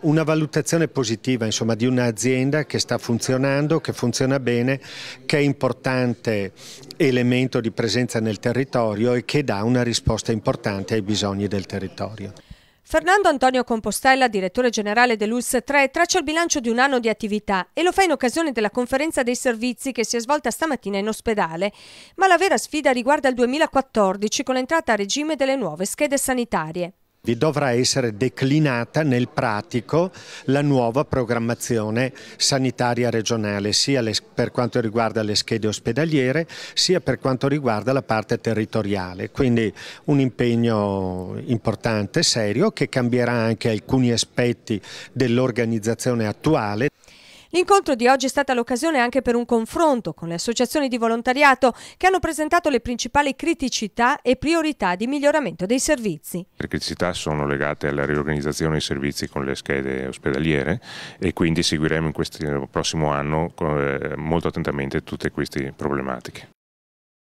Una valutazione positiva insomma, di un'azienda che sta funzionando, che funziona bene, che è importante elemento di presenza nel territorio e che dà una risposta importante ai bisogni del territorio. Fernando Antonio Compostella, direttore generale dell'ULS 3, traccia il bilancio di un anno di attività e lo fa in occasione della conferenza dei servizi che si è svolta stamattina in ospedale. Ma la vera sfida riguarda il 2014 con l'entrata a regime delle nuove schede sanitarie dovrà essere declinata nel pratico la nuova programmazione sanitaria regionale, sia per quanto riguarda le schede ospedaliere, sia per quanto riguarda la parte territoriale. Quindi un impegno importante, serio, che cambierà anche alcuni aspetti dell'organizzazione attuale. L'incontro di oggi è stata l'occasione anche per un confronto con le associazioni di volontariato che hanno presentato le principali criticità e priorità di miglioramento dei servizi. Le criticità sono legate alla riorganizzazione dei servizi con le schede ospedaliere e quindi seguiremo in questo prossimo anno eh, molto attentamente tutte queste problematiche.